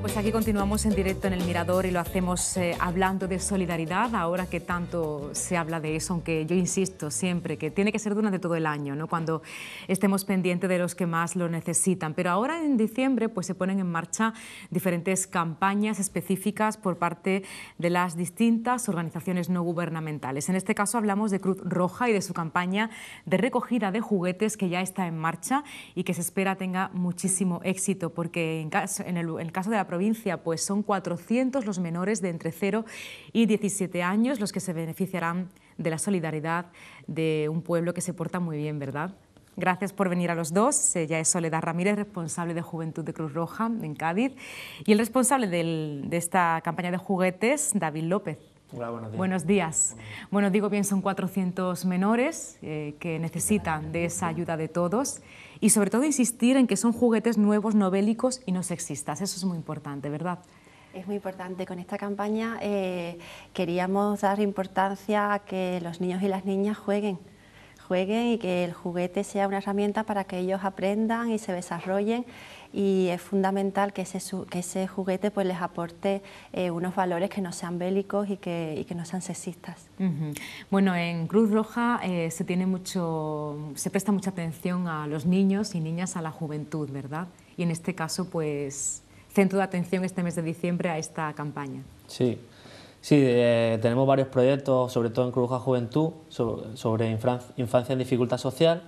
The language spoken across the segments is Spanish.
Pues aquí continuamos en directo en el Mirador y lo hacemos eh, hablando de solidaridad, ahora que tanto se habla de eso, aunque yo insisto siempre que tiene que ser durante todo el año, ¿no? cuando estemos pendientes de los que más lo necesitan. Pero ahora en diciembre pues, se ponen en marcha diferentes campañas específicas por parte de las distintas organizaciones no gubernamentales. En este caso hablamos de Cruz Roja y de su campaña de recogida de juguetes que ya está en marcha y que se espera tenga muchísimo éxito, porque en, el, en el caso de de la provincia, pues son 400 los menores de entre 0 y 17 años los que se beneficiarán de la solidaridad de un pueblo que se porta muy bien, ¿verdad? Gracias por venir a los dos. Ella eh, es Soledad Ramírez, responsable de Juventud de Cruz Roja en Cádiz, y el responsable de esta campaña de juguetes, David López buenos días. Bueno, digo bien, son 400 menores eh, que necesitan de esa ayuda de todos y sobre todo insistir en que son juguetes nuevos, no y no sexistas. Eso es muy importante, ¿verdad? Es muy importante. Con esta campaña eh, queríamos dar importancia a que los niños y las niñas jueguen jueguen y que el juguete sea una herramienta para que ellos aprendan y se desarrollen y es fundamental que ese, que ese juguete pues les aporte eh, unos valores que no sean bélicos y que, y que no sean sexistas. Bueno, en Cruz Roja eh, se, tiene mucho, se presta mucha atención a los niños y niñas, a la juventud, ¿verdad? Y en este caso, pues, centro de atención este mes de diciembre a esta campaña. Sí, Sí, eh, tenemos varios proyectos, sobre todo en Cruz Roja Juventud, sobre, sobre infancia en dificultad social,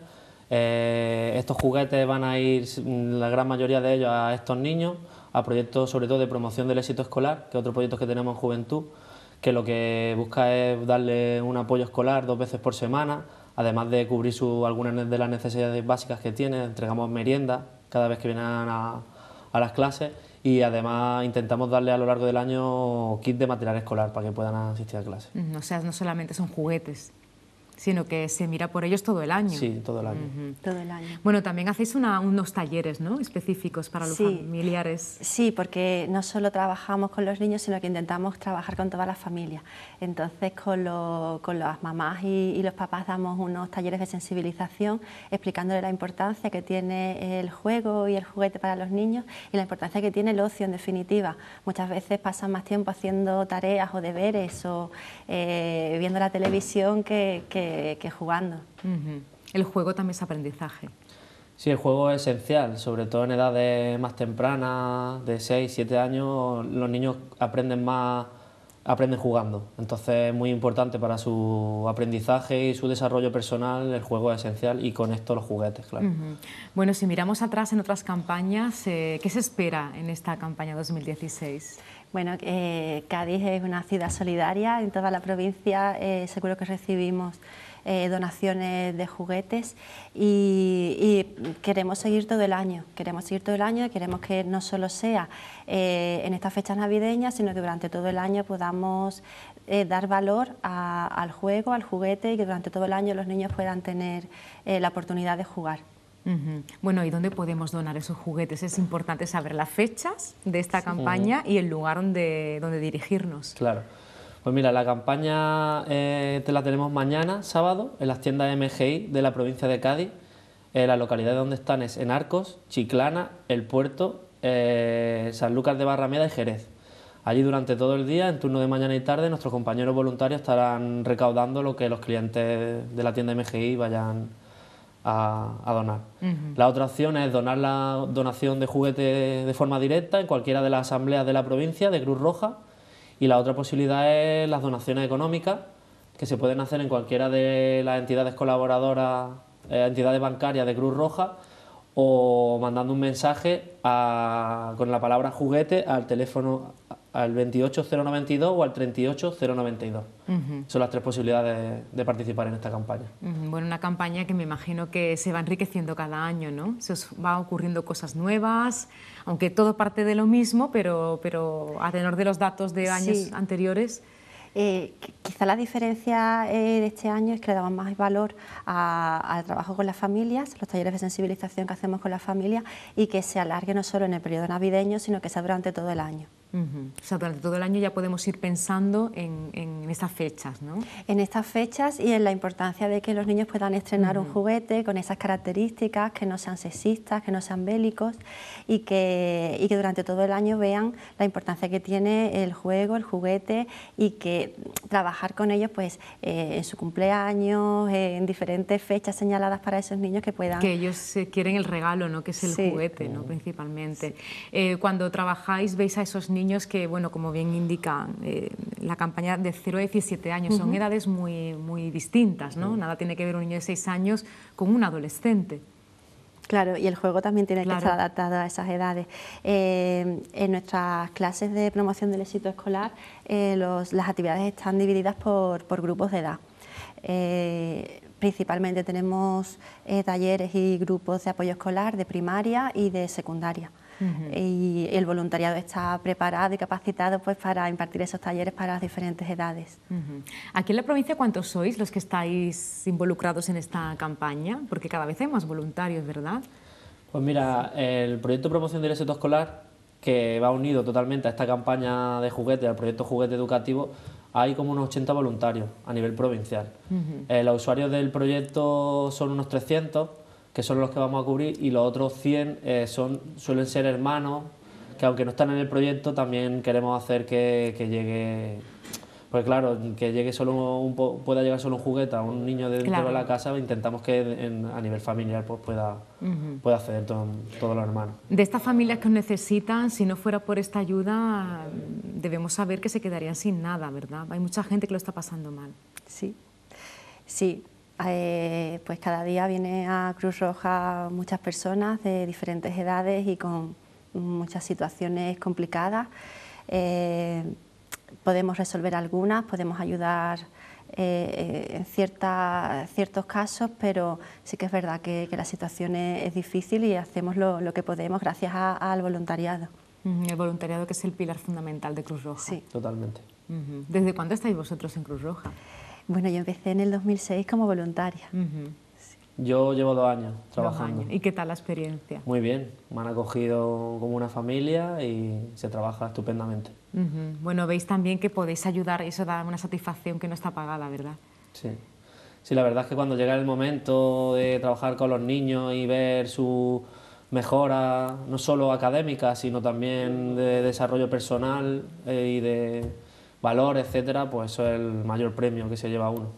eh, estos juguetes van a ir, la gran mayoría de ellos, a estos niños, a proyectos sobre todo de promoción del éxito escolar, que es otro proyecto que tenemos en Juventud, que lo que busca es darle un apoyo escolar dos veces por semana, además de cubrir su, algunas de las necesidades básicas que tiene, entregamos merienda cada vez que vienen a, a las clases y además intentamos darle a lo largo del año kit de material escolar para que puedan asistir a clases. O sea, no solamente son juguetes sino que se mira por ellos todo el año. Sí, todo el año. Todo el año. Bueno, también hacéis unos talleres ¿no? específicos para los familiares. Sí, porque no solo trabajamos con los niños, sino que intentamos trabajar con todas las familias. Entonces, con, con las mamás y, los papás damos unos talleres de sensibilización explicándole la importancia que tiene el juego y el juguete para los niños y la importancia que tiene el ocio en definitiva. Muchas veces pasan más tiempo haciendo tareas o deberes o eh, viendo la televisión que que, jugando. El juego también es aprendizaje. Sí, el juego es esencial, sobre todo en edades más tempranas, de 6, 7 años, los niños aprenden más aprenden jugando. Entonces es muy importante para su aprendizaje y su desarrollo personal, el juego es esencial y con esto los juguetes, claro. Bueno, si miramos atrás en otras campañas, eh, ¿qué se espera en esta campaña 2016? Bueno, eh, Cádiz es una ciudad solidaria, en toda la provincia eh, seguro que recibimos eh, donaciones de juguetes y, queremos seguir todo el año, queremos seguir todo el año y queremos que no solo sea eh, en estas fechas navideñas, sino que durante todo el año podamos eh, dar valor al juego, al juguete y que durante todo el año los niños puedan tener la oportunidad de jugar. Bueno, ¿y dónde podemos donar esos juguetes? Es importante saber las fechas de esta campaña y el lugar donde, donde dirigirnos. Claro. Pues mira, la campaña eh, te la tenemos mañana, sábado, en las tiendas MGI de la provincia de Cádiz. Eh, la localidad donde están es en Arcos, Chiclana, El Puerto, eh, San Lucas de Barrameda y Jerez. Allí durante todo el día, en turno de mañana y tarde, nuestros compañeros voluntarios estarán recaudando lo que los clientes de la tienda MGI vayan a, donar. La otra opción es donar la donación de juguete de forma directa en cualquiera de las asambleas de la provincia de Cruz Roja y la otra posibilidad es las donaciones económicas, que se pueden hacer en cualquiera de las entidades colaboradoras, eh, entidades bancarias de Cruz Roja, o mandando un mensaje con la palabra juguete al teléfono al 28092 o al 38092. Son las tres posibilidades de, participar en esta campaña. Bueno, una campaña que me imagino que se va enriqueciendo cada año, ¿no? Se van va ocurriendo cosas nuevas, aunque todo parte de lo mismo, pero, pero a tenor de los datos de años anteriores. Eh, quizá la diferencia eh, de este año es que le damos más valor al trabajo con las familias, los talleres de sensibilización que hacemos con las familias y que se alargue no solo en el periodo navideño, sino que sea durante todo el año. O sea, durante todo el año ya podemos ir pensando en, en, estas fechas, ¿no? En estas fechas y en la importancia de que los niños puedan estrenar un juguete con esas características, que no sean sexistas, que no sean bélicos y que, durante todo el año vean la importancia que tiene el juego, el juguete y que trabajar con ellos pues eh, en su cumpleaños, en diferentes fechas señaladas para esos niños que puedan... Que ellos quieren el regalo, ¿no? Que es el juguete, ¿no? Principalmente. Eh, cuando trabajáis veis a esos niños niños que, bueno, como bien indican, eh, la campaña de 0 a 17 años son edades muy, muy distintas, ¿no? Nada tiene que ver un niño de 6 años con un adolescente. Claro, y el juego también tiene que estar adaptado a esas edades. Eh, en nuestras clases de promoción del éxito escolar, eh, las actividades están divididas por, grupos de edad. principalmente tenemos talleres y grupos de apoyo escolar de primaria y de secundaria y el voluntariado está preparado y capacitado pues, para impartir esos talleres para las diferentes edades. Aquí en la provincia, ¿cuántos sois los que estáis involucrados en esta campaña? Porque cada vez hay más voluntarios, ¿verdad? Pues mira, el proyecto Promoción del Éxito Escolar, que va unido totalmente a esta campaña de juguete, al proyecto Juguete Educativo, hay como unos 80 voluntarios a nivel provincial. Eh, los usuarios del proyecto son unos 300 que son los que vamos a cubrir, y los otros 100 eh, son, suelen ser hermanos, que aunque no están en el proyecto, también queremos hacer que, llegue... Pues claro, que llegue solo pueda llegar solo un juguete a un niño dentro de la casa, intentamos que a nivel familiar pues, pueda, acceder todos los hermanos. De estas familias que necesitan, si no fuera por esta ayuda, debemos saber que se quedarían sin nada, ¿verdad? Hay mucha gente que lo está pasando mal. Sí, sí, eh, pues cada día viene a Cruz Roja muchas personas de diferentes edades y con muchas situaciones complicadas. Eh, podemos resolver algunas, podemos ayudar eh, en ciertos casos, pero sí que es verdad que, la situación es, difícil y hacemos lo, que podemos gracias al voluntariado. Mm, el voluntariado que es el pilar fundamental de Cruz Roja. Sí. Totalmente. ¿Desde cuándo estáis vosotros en Cruz Roja? Bueno, yo empecé en el 2006 como voluntaria. Yo llevo dos años trabajando. años. ¿Y qué tal la experiencia? Muy bien, me han acogido como una familia y se trabaja estupendamente. Bueno, veis también que podéis ayudar, eso da una satisfacción que no está pagada, ¿verdad? Sí. Sí, la verdad es que cuando llega el momento de trabajar con los niños y ver su mejora, no solo académica, sino también de desarrollo personal eh, y de valor, etcétera, pues eso es el mayor premio que se lleva uno.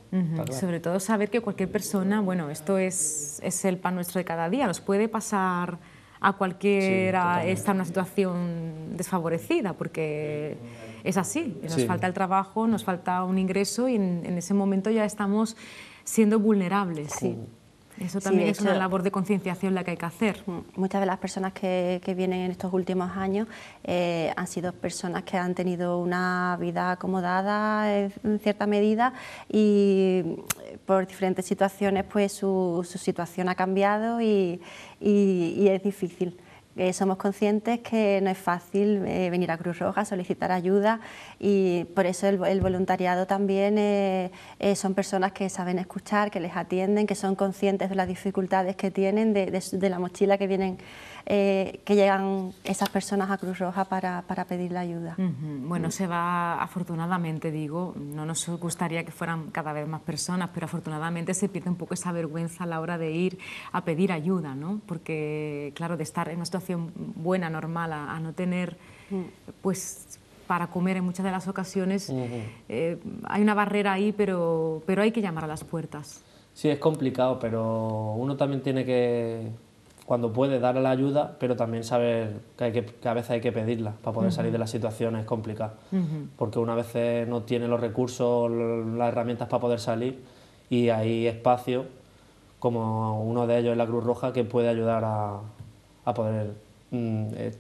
Sobre todo saber que cualquier persona, bueno, esto es, es el pan nuestro de cada día, nos puede pasar a cualquiera está en una situación desfavorecida, porque es así, nos falta el trabajo, nos falta un ingreso y en, ese momento ya estamos siendo vulnerables. Sí. Eso también es una labor de concienciación la que hay que hacer. Muchas de las personas que, que vienen en estos últimos años eh, han sido personas que han tenido una vida acomodada eh, en cierta medida y eh, por diferentes situaciones pues su, situación ha cambiado y es difícil somos conscientes que no es fácil eh, venir a Cruz Roja, solicitar ayuda y por eso el, voluntariado también eh, eh, son personas que saben escuchar, que les atienden, que son conscientes de las dificultades que tienen, de, la mochila que vienen. que llegan esas personas a Cruz Roja para, pedir la ayuda. Bueno, se va, afortunadamente digo, no nos gustaría que fueran cada vez más personas, pero afortunadamente se pierde un poco esa vergüenza a la hora de ir a pedir ayuda, ¿no? Porque, claro, de estar en nuestro buena, normal, a, no tener, mm. pues, para comer en muchas de las ocasiones, eh, hay una barrera ahí, pero, pero hay que llamar a las puertas. Sí, es complicado, pero uno también tiene que, cuando puede, dar la ayuda, pero también saber que, hay que, que a veces hay que pedirla para poder salir de las situaciones es complicado Porque una vez no tiene los recursos, las herramientas para poder salir, y hay espacio, como uno de ellos es la Cruz Roja, que puede ayudar a, a poder mm, eh,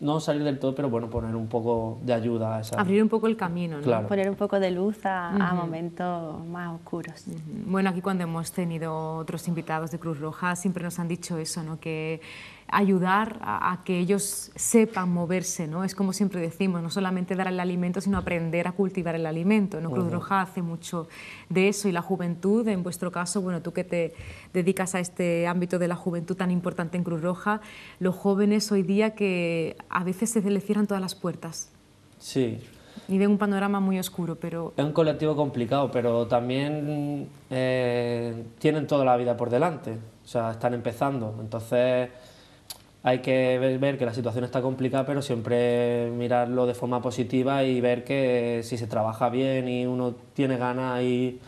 no salir del todo, pero bueno, poner un poco de ayuda a esa... Abrir un poco el camino, ¿no? Poner un poco de luz a, momentos más oscuros. Bueno, aquí cuando hemos tenido otros invitados de Cruz Roja siempre nos han dicho eso, ¿no? Que ayudar a, que ellos sepan moverse, ¿no? Es como siempre decimos, no solamente dar el alimento, sino aprender a cultivar el alimento, ¿no? Cruz Roja hace mucho de eso y la juventud, en vuestro caso, bueno, tú que te dedicas a este ámbito de la juventud tan importante en Cruz Roja, los jóvenes hoy día que a veces se les cierran todas las puertas. Sí. Y ven un panorama muy oscuro, pero... Es un colectivo complicado, pero también eh, tienen toda la vida por delante, o sea, están empezando, entonces hay que ver que la situación está complicada, pero siempre mirarlo de forma positiva y ver que si se trabaja bien y uno tiene ganas y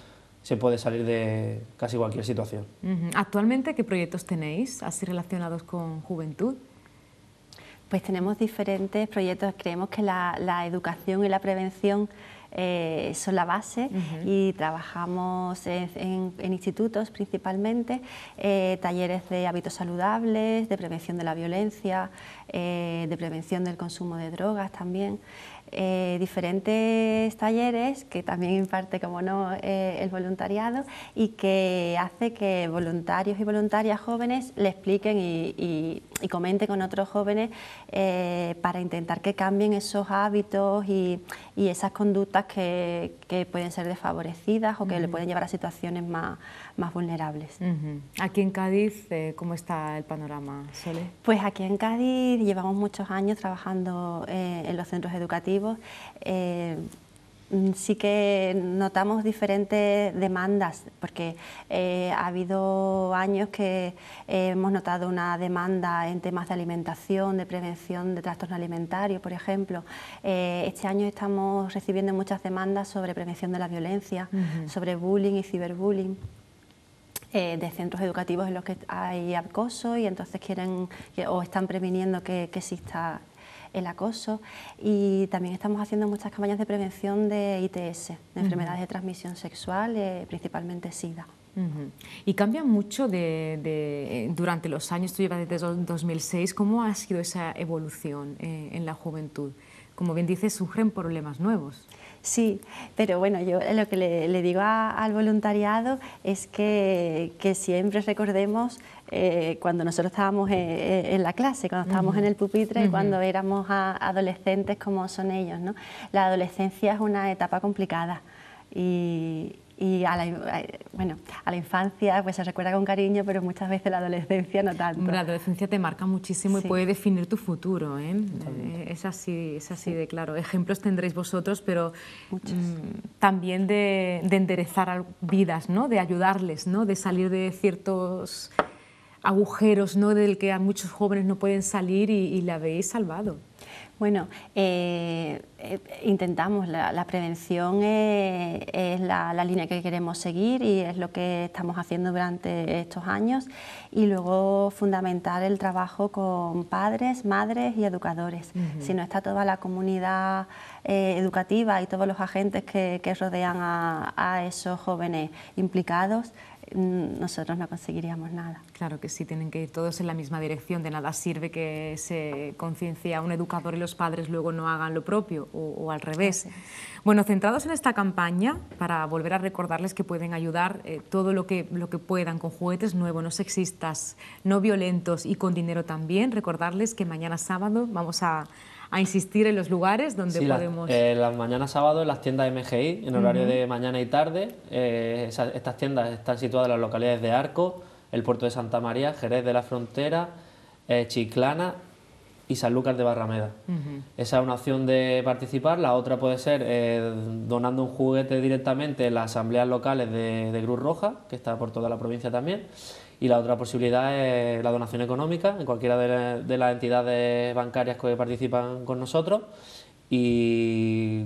se puede salir de casi cualquier situación. Actualmente, ¿qué proyectos tenéis así relacionados con juventud? Pues tenemos diferentes proyectos. Creemos que la, la educación y la prevención eh, son la base y trabajamos en, institutos principalmente, eh, talleres de hábitos saludables, de prevención de la violencia, eh, de prevención del consumo de drogas también, eh, diferentes talleres que también imparte, como no, eh, el voluntariado y que hace que voluntarios y voluntarias jóvenes le expliquen y, comenten con otros jóvenes para intentar que cambien esos hábitos y, esas conductas que, que, pueden ser desfavorecidas o que le pueden llevar a situaciones más más vulnerables. Aquí en Cádiz, eh, ¿cómo está el panorama, Sole? Pues aquí en Cádiz llevamos muchos años trabajando eh, en los centros educativos. Eh, mm, sí que notamos diferentes demandas, porque ha habido años que hemos notado una demanda en temas de alimentación, de prevención de trastornos alimentarios, por ejemplo. este año estamos recibiendo muchas demandas sobre prevención de la violencia, sobre bullying y ciberbullying. Eh, de centros educativos en los que hay acoso y entonces quieren o están previniendo que, exista el acoso y también estamos haciendo muchas campañas de prevención de ITS, de enfermedades de transmisión sexual, eh, principalmente SIDA. Y cambia mucho de, eh, durante los años, tú llevas desde 2006, ¿cómo ha sido esa evolución en la juventud? Como bien dices, surgen problemas nuevos. Sí, pero bueno, yo lo que le, digo al voluntariado es que, siempre recordemos eh, cuando nosotros estábamos eh, eh, en, la clase, cuando estábamos en el pupitre y cuando éramos adolescentes como son ellos. ¿no? La adolescencia es una etapa complicada y, y a la, infancia pues se recuerda con cariño, pero muchas veces la adolescencia no tanto. La adolescencia te marca muchísimo y puede definir tu futuro. ¿eh? Eh, es así, es así de claro. Ejemplos tendréis vosotros, pero mm, también de, enderezar vidas, ¿no? de ayudarles, ¿no? de salir de ciertos agujeros del que a muchos jóvenes no pueden salir y, y la habéis salvado. Bueno, eh, eh, intentamos, la, prevención es, la, línea que queremos seguir y es lo que estamos haciendo durante estos años y luego fundamentar el trabajo con padres, madres y educadores. Si no está toda la comunidad eh, educativa y todos los agentes que, rodean a esos jóvenes implicados, Mm, nosotros no conseguiríamos nada. Claro que sí, tienen que ir todos en la misma dirección, de nada sirve que se conciencia un educador y los padres luego no hagan lo propio o, al revés. Bueno, centrados en esta campaña, para volver a recordarles que pueden ayudar eh, todo lo que, lo que puedan con juguetes nuevos, no sexistas, no violentos y con dinero también, recordarles que mañana sábado vamos a a insistir en los lugares donde podemos. Eh, las mañanas sábado en las tiendas MGI, en horario de mañana y tarde. Eh, estas tiendas están situadas en las localidades de Arco, el puerto de Santa María, Jerez de la Frontera, eh, Chiclana y San Lucas de Barrameda. Esa es una opción de participar. La otra puede ser donando un juguete directamente en las asambleas locales de, de, Cruz Roja, que está por toda la provincia también y la otra posibilidad es la donación económica en cualquiera de, las entidades bancarias que participan con nosotros y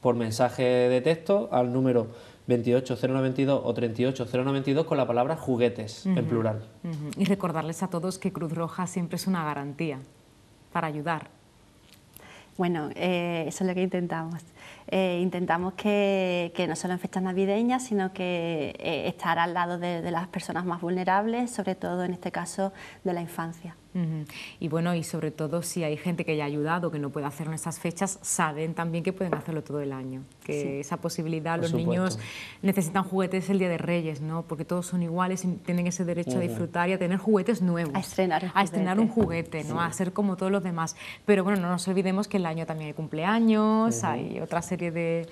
por mensaje de texto al número 28092 o 38092 con la palabra juguetes en plural. Y recordarles a todos que Cruz Roja siempre es una garantía para ayudar. Bueno, eh, eso es lo que intentamos. Eh, intentamos que, no solo en fechas navideñas, sino que eh, estar al lado de las personas más vulnerables, sobre todo en este caso de la infancia. Y bueno, y sobre todo si hay gente que ya ha ayudado, que no puede hacerlo en esas fechas, saben también que pueden hacerlo todo el año. Que esa posibilidad, los niños necesitan juguetes el Día de Reyes, ¿no? Porque todos son iguales y tienen ese derecho a disfrutar y a tener juguetes nuevos. A estrenar. A estrenar un juguete, ¿no? A ser como todos los demás. Pero bueno, no nos olvidemos que el año también hay cumpleaños, hay otra serie de,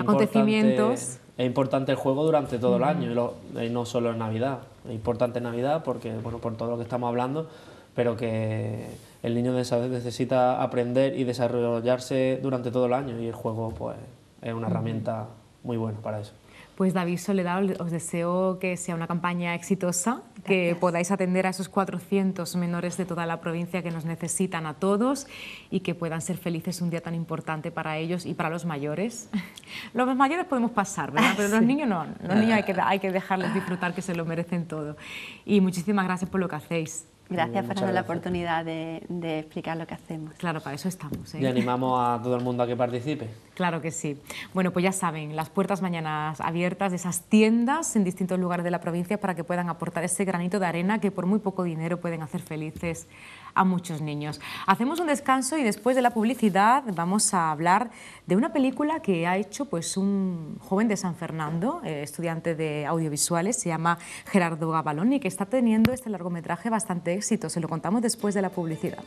acontecimientos es importante el juego durante todo el año y, no solo en Navidad. Es importante en Navidad porque, bueno, por todo lo que estamos hablando, pero que el niño necesita aprender y desarrollarse durante todo el año y el juego, pues, es una herramienta muy buena para eso. Pues David Soledad, os deseo que sea una campaña exitosa, que podáis atender a esos 400 menores de toda la provincia que nos necesitan a todos y que puedan ser felices un día tan importante para ellos y para los mayores. Los mayores podemos pasar, ¿verdad? Ah, Pero los niños no, los niños hay que, hay dejarles ah. disfrutar, que se lo merecen todo. Y muchísimas gracias por lo que hacéis. Gracias, por la oportunidad de, explicar lo que hacemos. Claro, para eso estamos. ¿eh? Y animamos a todo el mundo a que participe. Claro que sí. Bueno, pues ya saben, las puertas mañanas abiertas de esas tiendas en distintos lugares de la provincia para que puedan aportar ese granito de arena que por muy poco dinero pueden hacer felices a muchos niños. Hacemos un descanso y después de la publicidad vamos a hablar de una película que ha hecho pues un joven de San Fernando, eh, estudiante de audiovisuales, se llama Gerardo Gabaloni, que está teniendo este largometraje bastante éxito. Se lo contamos después de la publicidad.